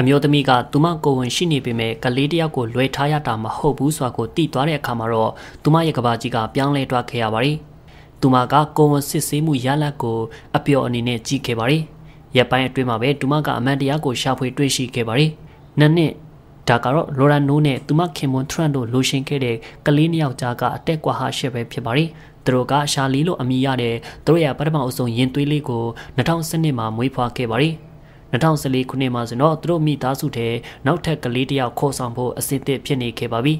အမျိုးသမီးကသူမကိုဝန်ရှိနေပေမဲ့ကလေးတယောက်ကိုလွယ်ထားရတာမဟုတ်ဘူးဆိုတာကိုသိသွားတဲ့အခါမှာတော့သူမရဲ့ကဘာကြီးကပြောင်းလဲသွားခဲ့ရပါတယ်။သူမကကိုဝန်စစ်ဆေးမှုရလဒ်ကိုအပျော်အနေနဲ့ကြည့်ခဲ့ပါတယ်။ရက်ပိုင်းအတွင်းမှာပဲသူမကအမှန်တရားကိုရှာဖွေတွေ့ရှိခဲ့ပါတယ်။နှစ်နှစ်ဒါကတော့လိုရန်နိုးနဲ့သူမခင်မွန်ထရန့်တို့လိုရှင်ခဲ့တဲ့ကလေးနှစ်ယောက်ကြားကအတက်ကွာဟရှက်ပဲဖြစ်ပါတယ်။သူတို့ကရှာလီလို့အမည်ရတဲ့သူတို့ရဲ့ပထမအဆုံးရင်သွေးလေးကို2010မှာမွေးဖွားခဲ့ပါတယ်။2014ခုနှစ်မှာဆိုတော့သူတို့မိသားစုထဲနောက်ထပ်ကလေးတယောက်ခေါ်ဆောင်ဖို့အဆင်သင့်ဖြစ်နေခဲ့ပါပြီ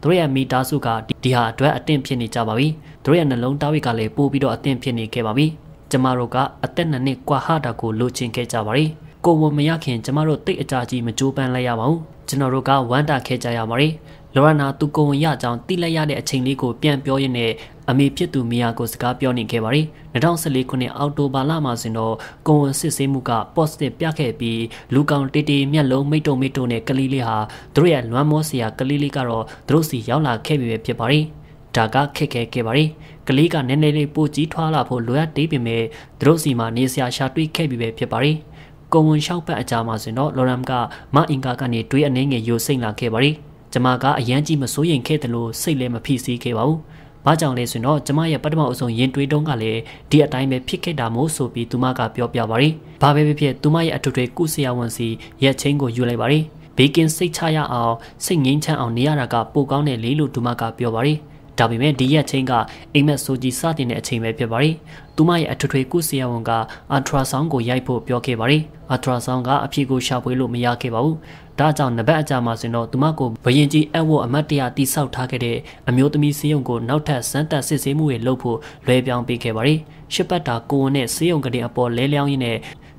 သူတို့ရဲ့မိသားစုကဒီဟာအတွက်အသင့်ဖြစ်နေကြပါပြီသူတို့ရဲ့နှလုံးသားဝိကလည်းပို့ပြီးတော့အသင့်ဖြစ်နေခဲ့ပါပြီကျမတို့ကအသက်နှစ်နှစ်ကွာဟတာကိုလိုချင်ခဲ့ကြပါရီကိုဝမရခင်ကျမတို့တိတ်အကြကြီးမကြိုးပမ်းလိုက်ရပါဘူးကျွန်တော်တို့ကဝမ်းတာခဲ့ကြရပါရီလောရနာသူကိုဝင်ရကြောင်းတိလိုက်ရတဲ့အချိန်လေးကိုပြန်ပြောရင်းနဲ့အမေဖြစ်သူမီယာကိုစကားပြောနေခဲ့ပါတယ်2014ခုနှစ်အောက်တိုဘာလမှာဆိုတော့ကိုဝန်စစ်ဆေးမှုက positive ပြခဲ့ပြီးလူကောင်တေတေမျက်လုံးမိတ်တုံမိတ်တုံနဲ့ကလေးလေးဟာသူတို့ရဲ့လွမ်းမောစရာကလေးလေးကတော့သူတို့စီရောက်လာခဲ့ပြီပဲဖြစ်ပါတယ်ဒါကခက်ခဲခဲ့ပါတယ်ကလေးကနည်းနည်းလေးပိုကြီးထွားလာဖို့လိုအပ်သေးပေမဲ့သူတို့စီမှာနေစရာရှာတွေ့ခဲ့ပြီပဲဖြစ်ပါတယ်ကွန်ဝန်လျှောက်ပတ်အကြမှာဆိုတော့လော်ရမ်ကမအင်ကာကနေတွေးအနေငယ်ယိုစိမ့်လာခဲ့ပါတယ်။ကျမကအရန်ကြီးမစိုးရင်ခဲ့တယ်လို့စိတ်လည်းမဖြစ်စည်းခဲ့ပါဘူး။။ဘာကြောင့်လဲဆိုရင်တော့ကျမရဲ့ပထမအဆုံးရင်တွေးတုံးကလည်းဒီအတိုင်းပဲဖြစ်ခဲ့တာမို့ဆိုပြီးသူမကပြောပြပါရီ။ဘာပဲဖြစ်ဖြစ်သူမရဲ့အထွတ်ထွေကုဆရာဝန်စီရက်ချင်းကိုယူလိုက်ပါရီ။ဘေကင်စိတ်ချရအောင်စိတ်ငြိမ်းချမ်းအောင်နေရတာကပိုကောင်းတယ်လေလို့သူမကပြောပါရီ။ဒါပေမဲ့ဒီရက်ချင်းကအိမ်မက်ဆိုကြီးစတင်တဲ့အချိန်ပဲဖြစ်ပါတယ်။သူမရဲ့အထွေထွေကုဆရာဝန်ကအထရာဆောင်းကိုရိုက်ဖို့ပြောခဲ့ပါတယ်။အထရာဆောင်းကအဖြေကိုရှာဖွေလို့မရခဲ့ပါဘူးဒါကြောင့်နဘက်အကြာမှာဆိုရင်တော့သူမကိုဘရင်ကြီးအက်ဝတ်အမတ်တရတိဆောက်ထားခဲ့တဲ့အမျိုးသမီးစည်းရုံကိုနောက်ထပ်စမ်းသပ်စစ်ဆေးမှုတွေလုပ်ဖို့လွှဲပြောင်းပေးခဲ့ပါတယ်။ရှစ်ပတ်တာကိုဝန်နဲ့စည်းရုံကလေးအပေါ်လဲလျောင်းရင်းနဲ့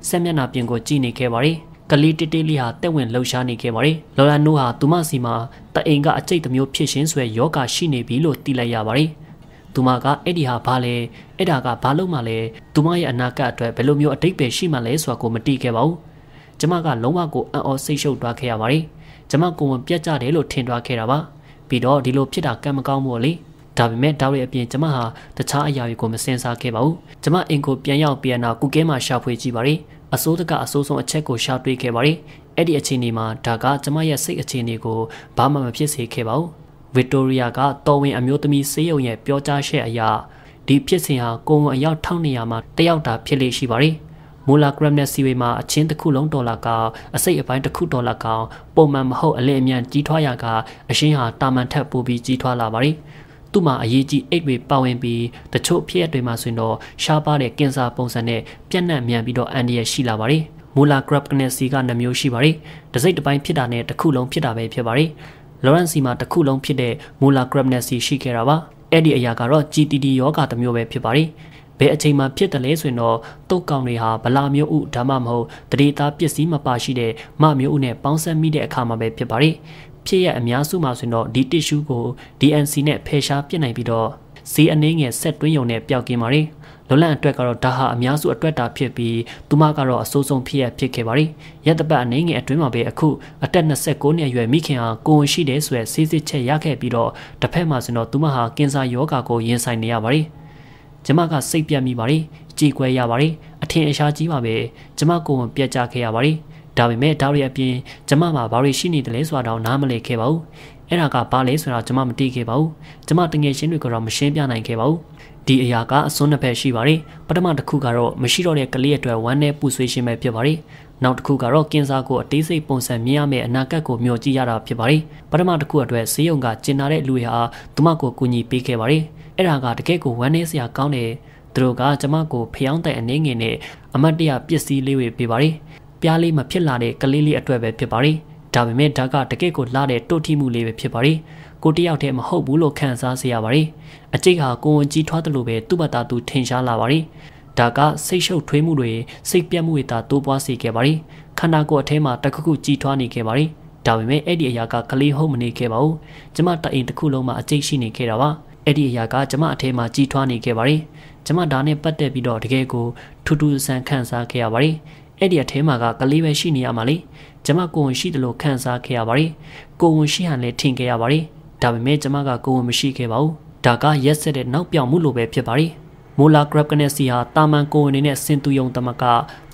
ဆက်မျက်နှာပြင်ကိုကြည့်နေခဲ့ပါတယ်။ကလေးတိတိလေးဟာတက်ဝင်လှုပ်ရှားနေခဲ့ပါတယ်။လော်လာနိုဟာသူမစီမှာတအိမ်ကအကျိတ်တမျိုးဖြစ်ရှင်းဆွဲယောဂရှိနေပြီလို့သိလိုက်ရပါတယ်။သူမကအဲ့ဒီဟာဘာလဲအဲ့ဒါကဘာလို့မှလဲသူမရဲ့အနာဂတ်အတွက်ဘယ်လိုမျိုးအတိတ်ပဲရှိမှလဲဆိုတာကိုမတိခဲ့ပါဘူး။ကျမကလုံးဝကိုအံ့ဩစိတ်ရှုပ်သွားခဲ့ရပါတယ်။ကျမကိုဝင်ပြတ်ကြတယ်လို့ထင်သွားခဲ့တာပါ။ပြီးတော့ဒီလိုဖြစ်တာကံမကောင်းဘူးလေ။ဒါပေမဲ့တောက်ရဲ့အပြင်ကျမဟာတခြားအရာတွေကိုမစင်စားခဲ့ပါဘူး။ကျမအင်ကိုပြန်ရောက်ပြန်လာကုကဲမှာရှာဖွေကြည့်ပါရီ။အစိုးတကအစိုးဆုံးအချက်ကိုရှာတွေ့ခဲ့ပါရီ။အဲ့ဒီအခြေအနေမှာဒါကကျမရဲ့စိတ်အခြေအနေကိုဘာမှမဖြစ်စေခဲ့ပါဘူး။ဗစ်တိုရီယာကတော်ဝင်အမျိုးသမီးစေယုံရဲ့ပြောကြားချက်အရဒီဖြစ်စဉ်ဟာကိုယ်ဝန်အယောက်1200မှာတယောက်တာဖြစ်လေရှိပါတယ်။မိုလာဂရမ်နဲ့စီဝေမှာအချင်းတစ်ခုလုံးဒေါ်လာကောင်အစိတ်အပိုင်းတစ်ခုဒေါ်လာကောင်ပုံမှန်မဟုတ်အလင်းအမြန်ကြီးထွားရာကအရှင်းဟာတာမန်ထက်ပိုပြီးကြီးထွားလာပါတယ်သူ့မှာအရေးကြီးအိတ်တွေပါဝင်ပြီးတချို့ဖြစ်ရတွေမှာဆိုရင်တော့ရှားပါတဲ့ကင်ဆာပုံစံနဲ့ပြန့်နှံ့မြန်ပြီးတော့အန်ဒီရရှိလာပါတယ်မူလာဂရပ်ကနေစီကနှမျိုးရှိပါတယ်။တစိ့တစ်ပိုင်းဖြစ်တာနဲ့တစ်ခုလုံးဖြစ်တာပဲဖြစ်ပါတယ်။လော်ရန်စီမှာတစ်ခုလုံးဖြစ်တဲ့မူလာဂရပ်နဲ့စီရှိခဲ့တာပါ။အဲ့ဒီအရာကတော့ GTD ယောဂါတစ်မျိုးပဲဖြစ်ပါတယ်။ဘယ်အချိန်မှဖြစ်တယ်လဲဆိုရင်တော့တုတ်ကောင်တွေဟာဗလာမျိုးဥဒါမှမဟုတ်တရေသားပစ္စည်းမပါရှိတဲ့မမျိုးဥနဲ့ပေါင်းစပ်မိတဲ့အခါမှာပဲဖြစ်ပါတယ်ဖြစ်ရအများစုမှာဆိုရင်တော့ဒီ tissue ကို DNC နဲ့ဖယ်ရှားပစ်နိုင်ပြီးတော့ဈေးအနှင်းငယ်ဆက်တွင်းယုံနဲ့ပျောက်ကင်းပါတယ်လွလန့်အတွက်ကတော့ဒါဟာအများစုအတွက်တာဖြစ်ပြီးသူမကတော့အဆိုးဆုံးဖြစ်ရဖြစ်ခဲ့ပါတယ်။ရက်တပတ်အနေငယ်အတွင်းမှာပဲအခုအသက်29နှစ်အရွယ်မိခင်ဟာကိုယ်ရှိတဲ့ဆိုရဆေးစစ်ချက်ရခဲ့ပြီးတော့တစ်ဖက်မှာဆိုတော့သူမဟာကင်ဆာရောဂါကိုရင်ဆိုင်နေရပါတယ်။ကျမကစိတ်ပြတ်မိပါတယ်ကြေကွဲရပါတယ်အထင်အရှားကြီးပါပဲကျမကိုယ်ဝန်ပြတ်ကျခဲ့ရပါတယ်ဒါပေမဲ့ဒါတွေအပြင်ကျမမှာဘာတွေရှိနေတယ်လဲဆိုတာတော့နားမလည်ခဲ့ပါဘူးအဲ့ဒါကဘာလဲဆိုတာကျမမသိခဲ့ပါဘူးကျမတငယ်ချင်းတွေကတော့မရှင်းပြနိုင်ခဲ့ပါဘူးဒီအရာကအစွန်းနှစ်ဖက်ရှိပါတယ်ပထမတစ်ခုကတော့မရှိတော့တဲ့ကလေးအတွက်ဝမ်းနဲ့ပူဆွေးရှင်းပဲဖြစ်ပါတယ်နောက်တစ်ခုကတော့ကင်းစားကိုအသေးစိတ်ပုံစံမြင်ရမယ့်အနာဂတ်ကိုမျှော်ကြည့်ရတာဖြစ်ပါတယ်ပထမတစ်ခုအတွက်ဆေးရုံကကျင်နာတဲ့လူရာသူမကိုကူညီပေးခဲ့ပါတယ်အဲ့ဒါကတကယ့်ကိုဝမ်းနည်းစရာကောင်းတယ်သူတို့ကကျမကိုဖျောင်းတဲ့အနေငယ်နဲ့အမတ်တရပစ္စည်းလေးတွေပေးပါတယ်ပြားလေးမဖြစ်လာတဲ့ကလေးလေးအတွက်ပဲဖြစ်ပါတယ်ဒါပေမဲ့ဒါကတကယ့်ကိုလာတဲ့တုတ်ထိမှုလေးပဲဖြစ်ပါတယ်ကိုတယောက်တည်းမဟုတ်ဘူးလို့ခံစားစေရပါတယ်အကျိတ်ဟာကိုဝင်ကြီးထွားတယ်လို့ပဲသူ့ဘာသာသူထင်ရှားလာပါတယ်ဒါကစိတ်ရှုပ်ထွေးမှုတွေစိတ်ပြတ်မှုတွေသာတိုးပွားစေခဲ့ပါတယ်ခန္ဓာကိုယ်အထဲမှာတခခုကြီးထွားနေခဲ့ပါတယ်ဒါပေမဲ့အဲ့ဒီအရာကကလေးဟုတ်မနေခဲ့ပါဘူးကျမတအိမ်တစ်ခုလုံးမှာအကျိတ်ရှိနေခဲ့တာပါ။အဲ့ဒီအရာကကျမအထဲမှာကြီးထွားနေခဲ့ပါတယ်။ကျမဒါနဲ့ပတ်သက်ပြီးတော့တကယ်ကိုထူးထူးဆန်းခံစားခဲ့ရပါတယ်။အဲ့ဒီအထဲမှာကကလေးပဲရှိနေရမှာလေ။ကျမကိုဝင်ရှိတယ်လို့ခံစားခဲ့ရပါတယ်။ကိုဝင်ရှိဟန်လည်းထင်ခဲ့ရပါတယ်။ဒါပေမဲ့ကျမကကိုဝင်မရှိခဲ့ပါဘူး။ဒါကရက်ဆက်တဲ့နောက်ပြောင်မှုလိုပဲဖြစ်ပါတယ်။မိုလာဂရပ်ကနေစီဟာတာမန်ကိုဝင်နေတဲ့စင်တူယုံတမက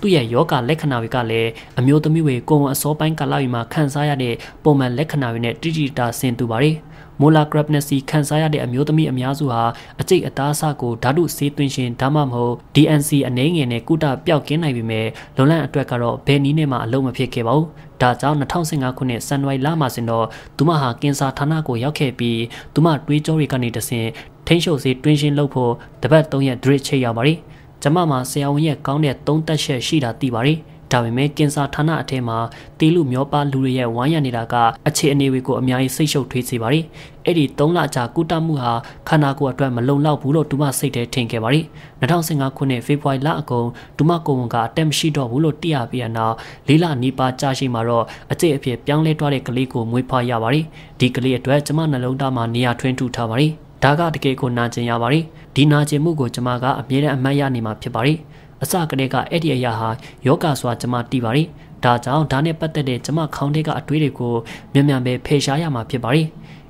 သူ့ရဲ့ယောဂလက္ခဏာတွေကလည်းအမျိုးသမီးတွေကိုဝင်အစောပိုင်းကာလတွေမှာခံစားရတဲ့ပုံမှန်လက္ခဏာတွေနဲ့တိတိတတာဆင်တူပါတယ်။မိုလာကရပ်နက်စီခန်းစားရတဲ့အမျိုးသမီးအများစုဟာအကျိတ်အသားအဆကိုဓာတုဆေးသွင်းရှင်ဒါမှမဟုတ် DNC အနေငယ်နဲ့ကုတပျောက်ကင်းနိုင်ပေမဲ့လွန်လန့်အတွက်ကတော့ဘယ်နည်းနဲ့မှအလုံးမဖြစ်ခဲ့ပါဘူး။ဒါကြောင့်2015ခုနှစ်ဇန်နဝါရီလမှာစင်တော့သူမဟာကင်ဆာဌာနကိုရောက်ခဲ့ပြီးသူမတွေးကြောတွေကနေတဆင့်ထိန်းချုပ်ဆေးတွင်းရှင်းလုပ်ဖို့တပတ်3ရက်ဒရစ်ချိတ်ရပါတယ်။ကျမမှာဆရာဝန်ရဲ့ကောင်းတဲ့သုံးသက်ချက်ရှိတာသိပါတယ်။ဒါပေမဲ့ကင်ဆာဌာနအထက်မှာတီးလူမျောပါလူတွေရဲ့ဝိုင်းရနေတာကအခြေအနေတွေကိုအများကြီးစိတ်ရှုပ်ထွေးစေပါတယ်။အဲ့ဒီ၃လကြာကုတမှုဟာခန္ဓာကိုယ်အတွက်မလုံလောက်ဘူးလို့ဒူမစိတ်ထဲထင်ခဲ့ပါတယ်။2015ခုနှစ်ဖေဖော်ဝါရီလအကုန်ဒူမကိုဝန်ကအတက်မရှိတော့ဘူးလို့တိရပြီးအနောက်လေးလနီးပါးကြာရှိမှတော့အကျိအဖြစ်ပြောင်းလဲသွားတဲ့ကလေးကိုမွေးဖွားရပါတယ်။ဒီကလေးအတွက်ကျမနှလုံးသားမှာနေရာထွင်းထူထားပါတယ်။ဒါကတကယ်ကိုနာကျင်ရပါတယ်။ဒီနာကျင်မှုကိုကျမကအမြဲတမ်းအမှတ်ရနေမှာဖြစ်ပါတယ်။အစကတည်းကအဲ့ဒီအရာဟာယောဂဆိုတာကျွန်မတီးပါတယ်ဒါကြောင့်ဒါနဲ့ပတ်သက်တဲ့ကျွန်မခေါင်းထဲကအတွေးတွေကိုမြန်မြန်ပဲဖယ်ရှားရမှာဖြစ်ပါတယ်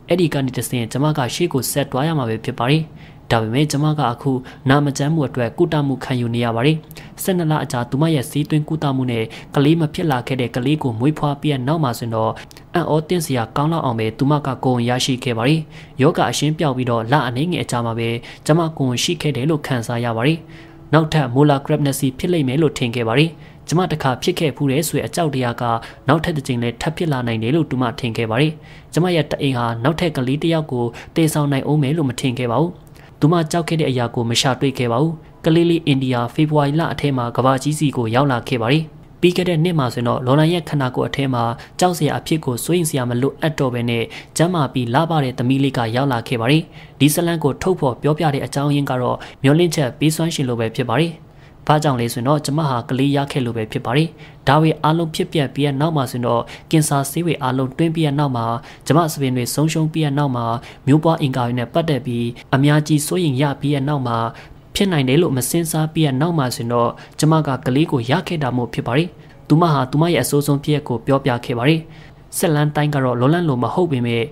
အဲ့ဒီကနေတဆင်ကျွန်မကရှေ့ကိုဆက်သွားရမှာပဲဖြစ်ပါတယ်ဒါပေမဲ့ကျွန်မကအခုနာမကျန်းမှုအတွက်ကုတမှုခံယူနေရပါတယ်။၁၂လအကြာသူမရဲ့စီးသွင်းကုတမှုနဲ့ကလေးမဖြစ်လာခဲ့တဲ့ကလေးကိုမွေးဖွားပြီးနောက်မှာဆိုတော့အံ့ဩတင့်စရာကောင်းလောက်အောင်ပဲသူမကကိုယ်ရရှိခဲ့ပါတယ်။ယောဂအရှင်းပြောက်ပြီးတော့လအနေငယ်အကြာမှာပဲကျွန်မကိုယ်ရှိခဲ့တယ်လို့ခံစားရပါတယ်။နောက်ထပ် molar crevasy ဖြစ်လိမ့်မယ်လို့ထင်ခဲ့ပါတယ်။ကျမတခါဖြစ်ခဲ့ဖူးတယ်ဆိုရင်အကြောက်တရားကနောက်ထပ်တစ်ကြိမ်လည်းထပ်ဖြစ်လာနိုင်တယ်လို့သူမထင်ခဲ့ပါတယ်။ကျမရဲ့တအိမ်ဟာနောက်ထပ်ကလေးတစ်ယောက်ကိုတေဆောင်နိုင်အောင်မယ်လို့မထင်ခဲ့ပါဘူး။သူမကြောက်ခဲ့တဲ့အရာကိုမရှာတွေ့ခဲ့ပါဘူး။ကလေးလေးအိန္ဒိယဖေဖော်ဝါရီလအထက်မှာကမ္ဘာကြီးစီကိုရောက်လာခဲ့ပါတယ်။ပြီးခဲ့တဲ့နှစ်မှာဆိုရင်တော့လော်လန်ရဲ့ခန္ဓာကိုယ်အထဲမှာကြောက်စရာအဖြစ်ကိုစိုးရိမ်စရာမလိုအပ်တော့ဘဲနဲ့ကျမ်းမာပြီးလပတဲ့သမီးလေးကရောက်လာခဲ့ပါတယ်။ဒီဇလန်ကိုထုတ်ဖော်ပြောပြတဲ့အကြောင်းရင်းကတော့မျောလင့်ချက်ပြီးစွမ်းရှင်လိုပဲဖြစ်ပါတယ်။ဘာကြောင့်လဲဆိုရင်တော့ကျမဟာကလေးရခဲ့လို့ပဲဖြစ်ပါတယ်။ဒါဝေအားလုံးဖြစ်ပြက်ပြီးရနောက်မှာဆိုရင်တော့ကင်ဆာဆေးဝေအားလုံးတွင်းပြီးရနောက်မှာကျမစပင်တွေဆုံးရှုံးပြီးရနောက်မှာမျိုးပွားအင်ကာတွေနဲ့ပတ်သက်ပြီးအများကြီးစိုးရင်ရပြီးရနောက်မှာဖြစ်နိုင်တယ်လို့မစင်စားပြည့်နောက်မှဆိုတော့ကျမကကလေးကိုရခဲ့တာမို့ဖြစ်ပါတယ်။သူမဟာသူမရဲ့အဆိုးဆုံးပြည့်ကိုပြောပြခဲ့ပါတယ်။ဆက်လန်းတိုင်းကတော့လောလန့်လိုမဟုတ်ပေမဲ့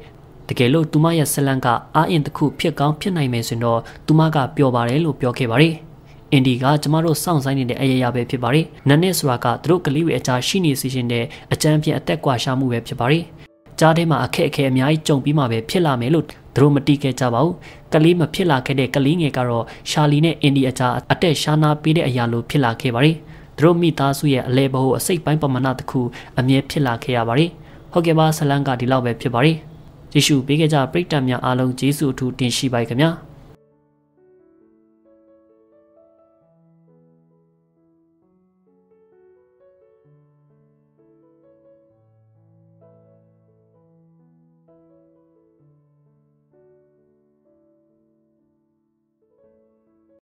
တကယ်လို့သူမရဲ့ဆက်လန်းကအာအင်တစ်ခုဖြစ်ကောင်းဖြစ်နိုင်မယ်ဆိုတော့သူမကပြောပါတယ်လို့ပြောခဲ့ပါတယ်။အင်ဒီကကျမတို့စောင့်ဆိုင်နေတဲ့အရာရာပဲဖြစ်ပါတယ်။နနစ်ဆိုတာကသူတို့ကလေးတွေအကြားရှိနေစီရှင်တဲ့အကြမ်းပြင်းအသက်ကွာရှာမှုပဲဖြစ်ပါတယ်။ကြားထဲမှာအခက်အခဲအများကြီးကြုံပြီးမှပဲဖြစ်လာမယ်လို့သူတို့မတိခဲ့ကြပါဘူးကလေးမဖြစ်လာခဲ့တဲ့ကလေးငယ်ကတော့ရှာလီနဲ့အင်ဒီအချာအတက်ရှာနာပေးတဲ့အရာလိုဖြစ်လာခဲ့ပါတယ်သူတို့မိသားစုရဲ့အလဲဘဟုအစိတ်ပိုင်းပမာဏတစ်ခုအမြဲဖြစ်လာခဲ့ရပါတယ်ဟုတ်ကဲ့ပါဆလန်ကဒီလောက်ပဲဖြစ်ပါတယ်ကြည့်ရှုပေးခဲ့ကြပရိသတ်များအားလုံးကျေးဇူးအထူးတင်ရှိပါခင်ဗျာ။